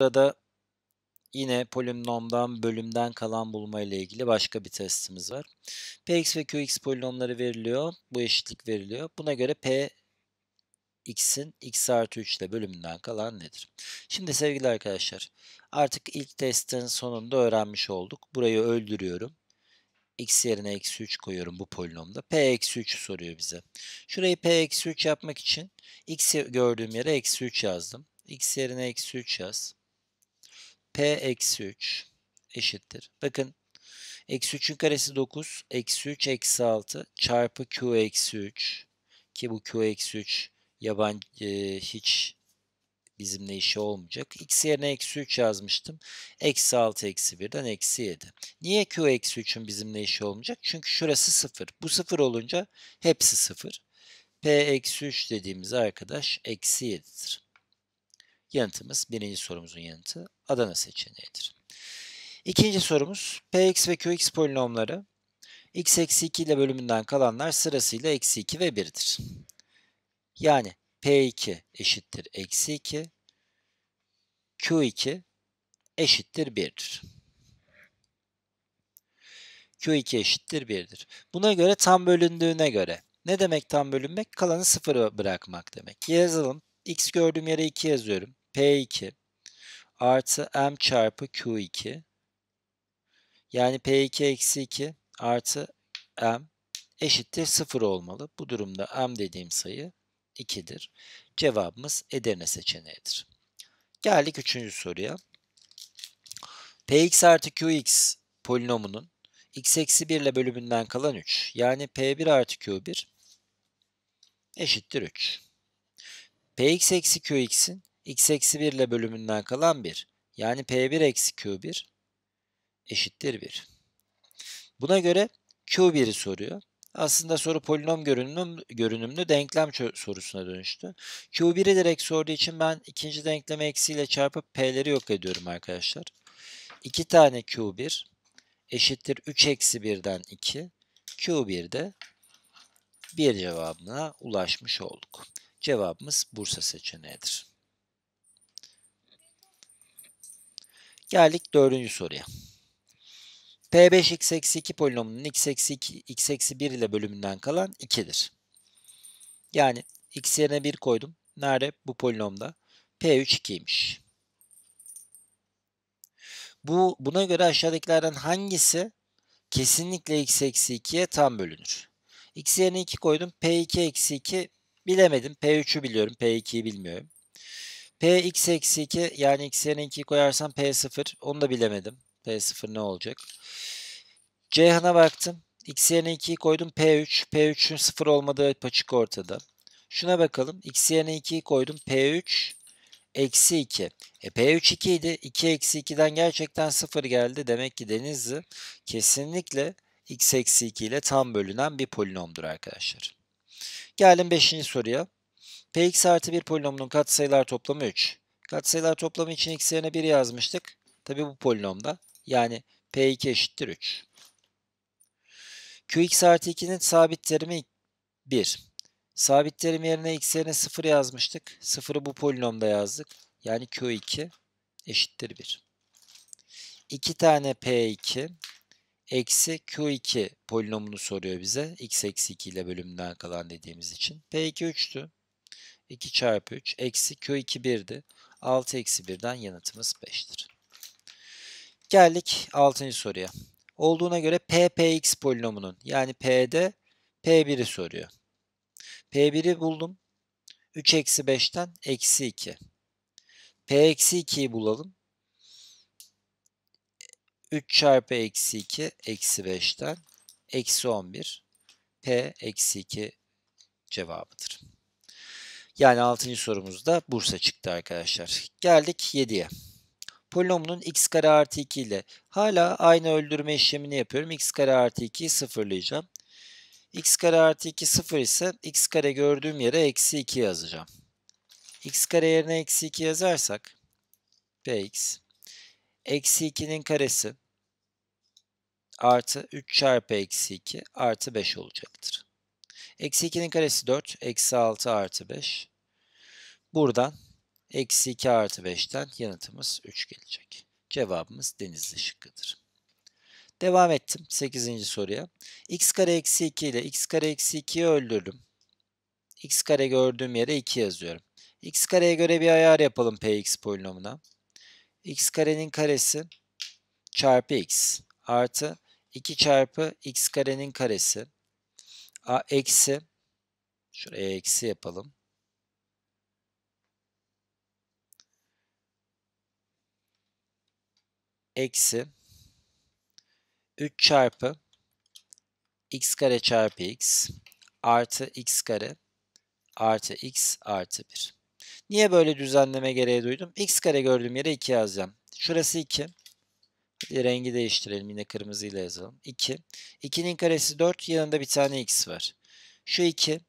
Burada yine polinomdan bölümden kalan bulma ile ilgili başka bir testimiz var. Px ve Qx polinomları veriliyor. Bu eşitlik veriliyor. Buna göre P x'in x artı 3 ile bölümünden kalan nedir? Şimdi sevgili arkadaşlar artık ilk testin sonunda öğrenmiş olduk. Burayı öldürüyorum. x yerine eksi 3 koyuyorum bu polinomda. p eksi 3 soruyor bize. Şurayı p eksi 3 yapmak için x gördüğüm yere eksi 3 yazdım. x yerine eksi 3 yaz. P eksi 3 eşittir. Bakın eksi 3'ün karesi 9. Eksi 3 eksi 6 çarpı Q eksi 3 ki bu Q eksi 3 yabancı e, hiç bizimle işi olmayacak. X yerine eksi 3 yazmıştım. Eksi 6 eksi 1'den eksi 7. Niye Q eksi 3'ün bizimle işi olmayacak? Çünkü şurası 0. Bu 0 olunca hepsi 0. P eksi 3 dediğimiz arkadaş eksi 7'dir. Yanıtımız birinci sorumuzun yanıtı Adana seçeneğidir. İkinci sorumuz Px ve Qx polinomları x eksi 2 ile bölümünden kalanlar sırasıyla eksi 2 ve 1'dir. Yani P2 eşittir eksi 2, Q2 eşittir 1'dir. Q2 eşittir 1'dir. Buna göre tam bölündüğüne göre. Ne demek tam bölünmek? Kalanı sıfıra bırakmak demek. Yazalım. X gördüğüm yere 2 yazıyorum. P2 artı m çarpı q2 yani p2 eksi 2 artı m eşittir 0 olmalı. Bu durumda m dediğim sayı 2'dir. Cevabımız Edirne seçeneğidir. Geldik 3. soruya. px artı qx polinomunun x eksi 1 ile bölümünden kalan 3 yani p1 artı q1 eşittir 3. px eksi qx'in x eksi 1 ile bölümünden kalan 1. Yani p1 eksi q1 eşittir 1. Buna göre q1'i soruyor. Aslında soru polinom görünüm, görünümlü denklem sorusuna dönüştü. Q1'i direkt sorduğu için ben ikinci denkleme eksiyle çarpıp P'leri yok ediyorum arkadaşlar. 2 tane Q1 eşittir 3 eksi 1'den 2. q 1 de 1 cevabına ulaşmış olduk. Cevabımız Bursa seçeneğidir. Geldik dördüncü soruya. P5 x eksi 2 polinomunun x eksi 2, x eksi 1 ile bölümünden kalan 2'dir. Yani x yerine 1 koydum. Nerede? Bu polinomda. P3 2'ymiş. Bu, buna göre aşağıdakilerden hangisi kesinlikle x eksi 2'ye tam bölünür? x yerine 2 koydum. P2 eksi 2 bilemedim. P3'ü biliyorum. P2'yi bilmiyorum. P x eksi 2 yani x yerine 2'yi koyarsam P0 onu da bilemedim. P0 ne olacak? Ceyhan'a baktım. X yerine 2'yi koydum P3. P3'ün 0 olmadığı açık ortada. Şuna bakalım. X yerine 2'yi koydum. P3 eksi 2. E P3 2 idi. 2 eksi 2'den gerçekten 0 geldi. Demek ki Denizli kesinlikle x eksi 2 ile tam bölünen bir polinomdur arkadaşlar. Gelin 5. soruya. Px artı 1 polinomunun katsayılar toplamı 3. Katsayılar toplamı için x yerine 1 yazmıştık. Tabi bu polinomda. Yani P2 eşittir 3. Qx artı 2'nin sabit terimi 1. Sabit terim yerine x yerine 0 yazmıştık. 0'ı bu polinomda yazdık. Yani Q2 eşittir 1. 2 tane P2 eksi Q2 polinomunu soruyor bize. x eksi 2 ile bölümden kalan dediğimiz için. P2 3'tü. 2 çarpı 3 eksi Q2 1'di. 6 eksi 1'den yanıtımız 5'tir. Geldik 6. soruya. Olduğuna göre p PPX polinomunun yani P'de P1'i soruyor. P1'i buldum. 3 eksi 5'ten eksi 2. P eksi 2'yi bulalım. 3 çarpı eksi 2 eksi 5'ten eksi 11 P eksi 2 cevabıdır. Yani 6. sorumuzda Bursa çıktı arkadaşlar. Geldik 7'ye. Polinomunun x kare artı 2 ile hala aynı öldürme işlemini yapıyorum. x kare artı 2'yi sıfırlayacağım. x kare artı 2 sıfır ise x kare gördüğüm yere eksi 2 yazacağım. x kare yerine eksi 2 yazarsak px eksi 2'nin karesi artı 3 çarpı eksi 2 artı 5 olacaktır. Eksi 2'nin karesi 4, eksi 6 artı 5. Buradan eksi 2 artı 5'ten yanıtımız 3 gelecek. Cevabımız denizli şıkkıdır. Devam ettim 8. soruya. x kare eksi 2 ile x kare eksi 2'yi öldürdüm. x kare gördüğüm yere 2 yazıyorum. x kareye göre bir ayar yapalım px polinomuna. x karenin karesi çarpı x artı 2 çarpı x karenin karesi a, eksi şuraya eksi yapalım eksi 3 çarpı x kare çarpı x artı x kare artı x artı 1. Niye böyle düzenleme gereği duydum? x kare gördüğüm yere 2 yazacağım. Şurası 2. Hadi rengi değiştirelim. Yine kırmızıyla yazalım. 2. 2'nin karesi 4. Yanında bir tane x var. Şu 2.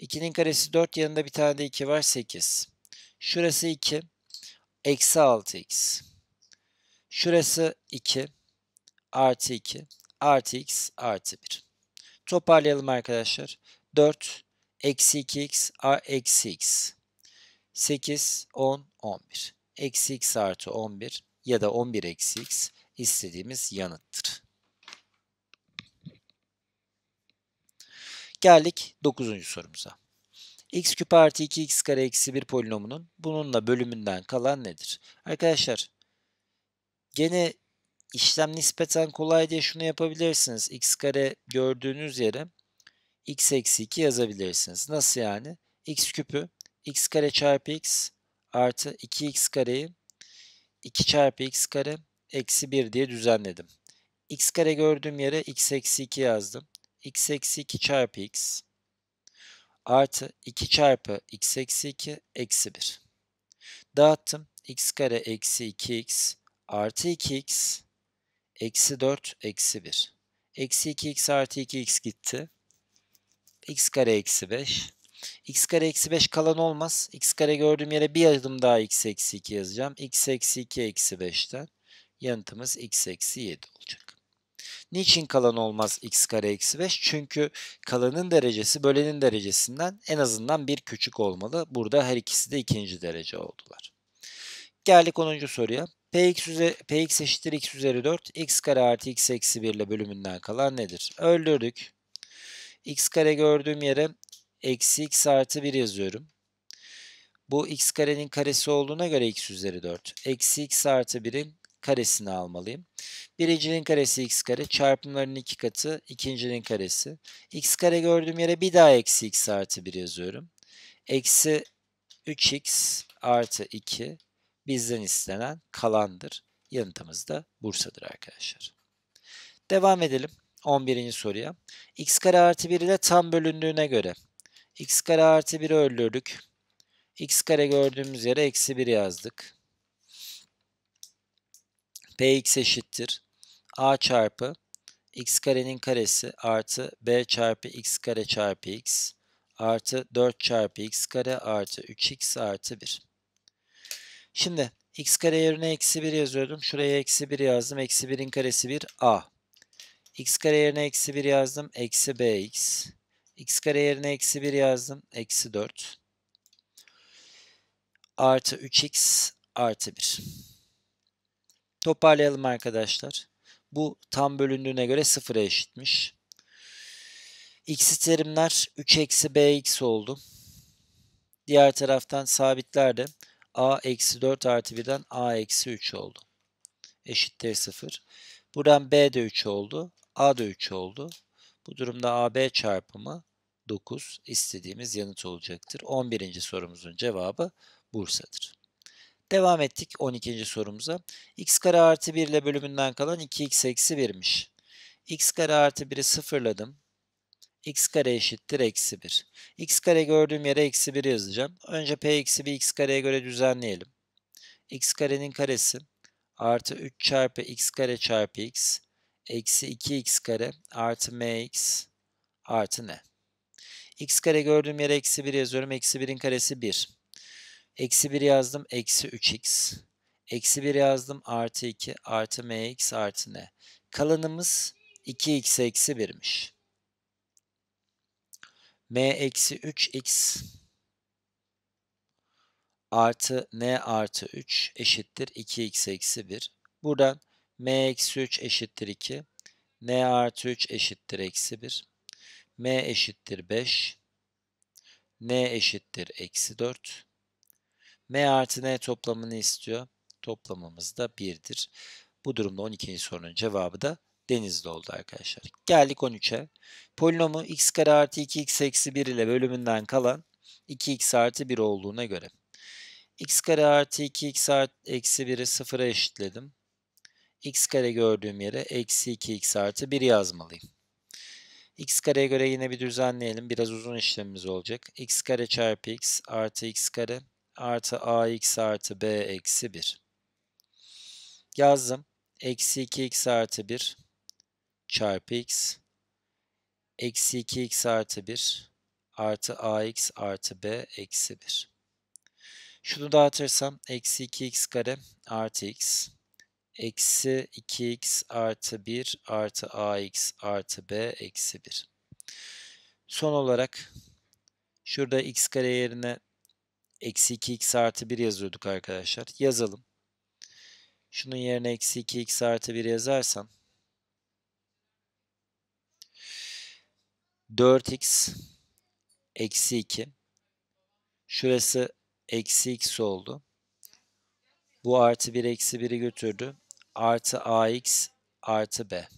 2'nin karesi 4. Yanında bir tane de 2 var. 8. Şurası 2. Eksi 6x. Şurası 2 artı 2 artı x artı 1. Toparlayalım arkadaşlar. 4 eksi 2x eksi x. 8, 10, 11. Eksi x artı 11 ya da 11 eksi x istediğimiz yanıttır. Geldik 9. sorumuza. x küp artı 2x kare eksi 1 polinomunun bununla bölümünden kalan nedir? Arkadaşlar Gene işlem nispeten kolay diye şunu yapabilirsiniz. x kare gördüğünüz yere x eksi 2 yazabilirsiniz. Nasıl yani? x küpü x kare çarpı x artı 2x kareyi 2 çarpı x kare eksi 1 diye düzenledim. x kare gördüğüm yere x eksi 2 yazdım. x eksi 2 çarpı x artı 2 çarpı x eksi 2 eksi 1. Dağıttım. x kare eksi 2x artı 2x eksi 4 eksi 1. Eksi 2x artı 2x gitti. x kare eksi 5. x kare eksi 5 kalan olmaz. x kare gördüğüm yere bir adım daha x eksi 2 yazacağım. x eksi 2 eksi 5'ten yanıtımız x eksi 7 olacak. Niçin kalan olmaz x kare eksi 5? Çünkü kalanın derecesi bölenin derecesinden en azından bir küçük olmalı. Burada her ikisi de ikinci derece oldular. Geldik 10. soruya. Px, üzeri, Px eşittir x üzeri 4. x kare artı x eksi 1 ile bölümünden kalan nedir? Öldürdük. x kare gördüğüm yere eksi x artı 1 yazıyorum. Bu x karenin karesi olduğuna göre x üzeri 4. Eksi x artı 1'in karesini almalıyım. Birincinin karesi x kare. Çarpımların iki katı ikincinin karesi. x kare gördüğüm yere bir daha eksi x artı 1 yazıyorum. Eksi 3x artı 2 bizden istenen kalandır. Yanıtımız da Bursa'dır arkadaşlar. Devam edelim 11. soruya. x kare artı 1 ile tam bölündüğüne göre x kare artı 1'i öldürdük. x kare gördüğümüz yere eksi 1 yazdık. px eşittir. a çarpı x karenin karesi artı b çarpı x kare çarpı x artı 4 çarpı x kare artı 3x artı 1. Şimdi x kare yerine eksi 1 yazıyordum. Şuraya eksi 1 yazdım. Eksi 1'in karesi 1 a. x kare yerine eksi 1 yazdım. Eksi bx. x kare yerine eksi 1 yazdım. Eksi 4. Artı 3x artı 1. Toparlayalım arkadaşlar. Bu tam bölündüğüne göre 0'a eşitmiş. X terimler 3 eksi bx oldu. Diğer taraftan sabitler de a eksi 4 artı 1'den a eksi 3 oldu. Eşittir 0. Buradan b de 3 oldu. a da 3 oldu. Bu durumda ab çarpımı 9 istediğimiz yanıt olacaktır. 11. sorumuzun cevabı Bursa'dır. Devam ettik 12. sorumuza. x kare artı 1 ile bölümünden kalan 2x eksi 1'miş. x kare artı 1'i sıfırladım x kare eşittir eksi 1. x kare gördüğüm yere eksi 1 yazacağım. Önce p eksi 1 x kareye göre düzenleyelim. x karenin karesi artı 3 çarpı x kare çarpı x eksi 2x kare artı mx artı ne? x kare gördüğüm yere eksi 1 yazıyorum. Eksi 1'in karesi 1. Eksi 1 yazdım. Eksi 3x. Eksi 1 yazdım. Artı 2 artı mx artı ne? Kalanımız 2x eksi 1'miş m eksi 3x artı n artı 3 eşittir 2x eksi 1. Buradan m eksi 3 eşittir 2. n artı 3 eşittir eksi 1. m eşittir 5. n eşittir eksi 4. m artı n toplamını istiyor. Toplamımız da 1'dir. Bu durumda 12. sorunun cevabı da Denizli oldu arkadaşlar. Geldik 13'e. Polinomu x kare artı 2x eksi 1 ile bölümünden kalan 2x artı 1 olduğuna göre. x kare artı 2x artı eksi 1'i sıfıra eşitledim. x kare gördüğüm yere eksi 2x artı 1 yazmalıyım. x kareye göre yine bir düzenleyelim. Biraz uzun işlemimiz olacak. x kare çarpı x artı x kare artı ax artı b eksi 1. Yazdım. Eksi 2x artı 1 çarpı x eksi 2x artı 1 artı ax artı b eksi 1. Şunu dağıtırsam eksi 2x kare artı x eksi 2x artı 1 artı ax artı b eksi 1. Son olarak şurada x kare yerine eksi 2x artı 1 yazıyorduk arkadaşlar. Yazalım. Şunun yerine eksi 2x artı 1 yazarsam 4x eksi 2. Şurası eksi x oldu. Bu artı 1 eksi 1'i götürdü. Artı ax artı b.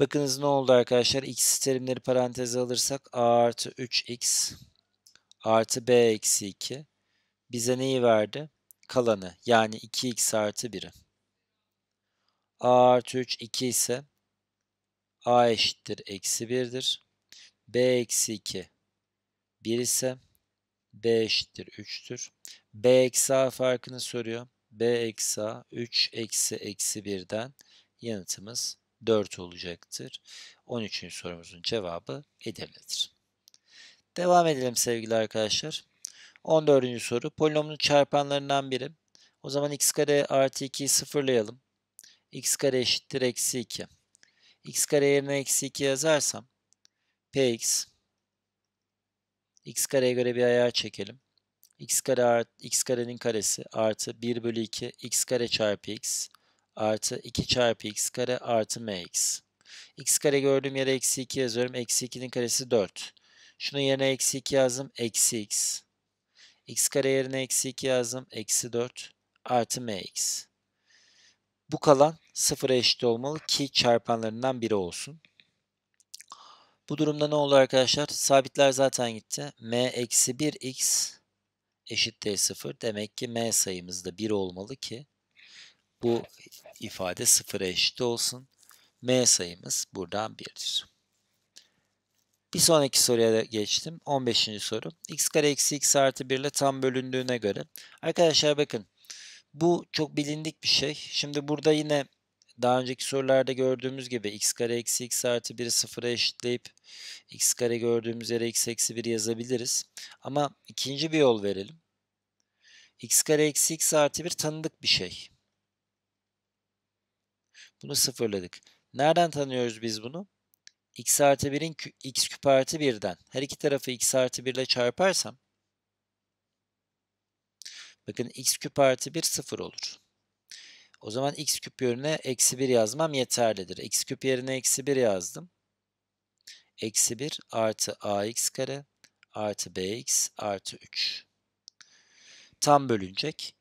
Bakınız ne oldu arkadaşlar? X terimleri paranteze alırsak a artı 3x artı b eksi 2 bize neyi verdi? Kalanı yani 2x artı 1'i. a artı 3 2 ise a eşittir eksi 1'dir. b eksi 2 1 ise b eşittir 3'tür. b eksi a farkını soruyor. b eksi a 3 eksi eksi 1'den yanıtımız 4 olacaktır. 13. sorumuzun cevabı Edirne'dir. Devam edelim sevgili arkadaşlar. 14. soru. Polinomun çarpanlarından biri. O zaman x kare artı 2'yi sıfırlayalım. x kare eşittir eksi 2 x kare yerine eksi 2 yazarsam px x kareye göre bir ayar çekelim. x kare art, x karenin karesi artı 1 bölü 2 x kare çarpı x artı 2 çarpı x kare artı mx. x kare gördüğüm yere eksi 2 yazıyorum. Eksi 2'nin karesi 4. Şunun yerine eksi 2 yazdım. Eksi x. x kare yerine eksi 2 yazdım. Eksi 4 artı mx. Bu kalan sıfıra eşit olmalı ki çarpanlarından biri olsun. Bu durumda ne olur arkadaşlar? Sabitler zaten gitti. m eksi 1x eşittir 0. Demek ki m sayımız da 1 olmalı ki bu ifade sıfıra eşit olsun. m sayımız buradan 1'dir. Bir sonraki soruya geçtim. 15. soru. x kare eksi x artı 1 ile tam bölündüğüne göre. Arkadaşlar bakın bu çok bilindik bir şey. Şimdi burada yine daha önceki sorularda gördüğümüz gibi x kare eksi x artı 1'i sıfıra eşitleyip x kare gördüğümüz yere x eksi 1 yazabiliriz. Ama ikinci bir yol verelim. x kare eksi x artı 1 tanıdık bir şey. Bunu sıfırladık. Nereden tanıyoruz biz bunu? x artı 1'in kü x küp artı 1'den. Her iki tarafı x artı 1 ile çarparsam bakın x küp artı 1 sıfır olur. O zaman x küp yerine eksi 1 yazmam yeterlidir. x küp yerine eksi 1 yazdım. Eksi 1 artı ax kare artı bx artı 3. Tam bölünecek.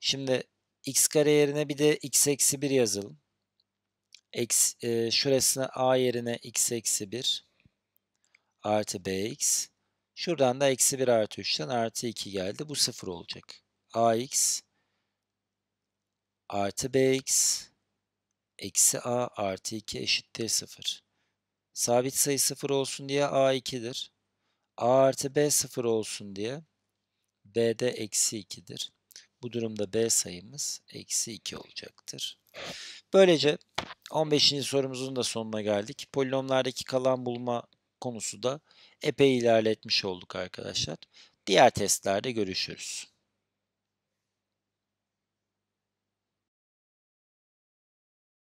Şimdi x kare yerine bir de x eksi 1 yazalım. X, e, şurasına a yerine x eksi 1 artı bx. Şuradan da eksi 1 artı 3'ten artı 2 geldi. Bu 0 olacak. ax artı bx eksi a artı 2 eşittir 0. Sabit sayı 0 olsun diye a 2'dir. a artı b 0 olsun diye b de eksi 2'dir. Bu durumda b sayımız eksi 2 olacaktır. Böylece 15. sorumuzun da sonuna geldik. Polinomlardaki kalan bulma konusu da epey ilerletmiş olduk arkadaşlar. Diğer testlerde görüşürüz.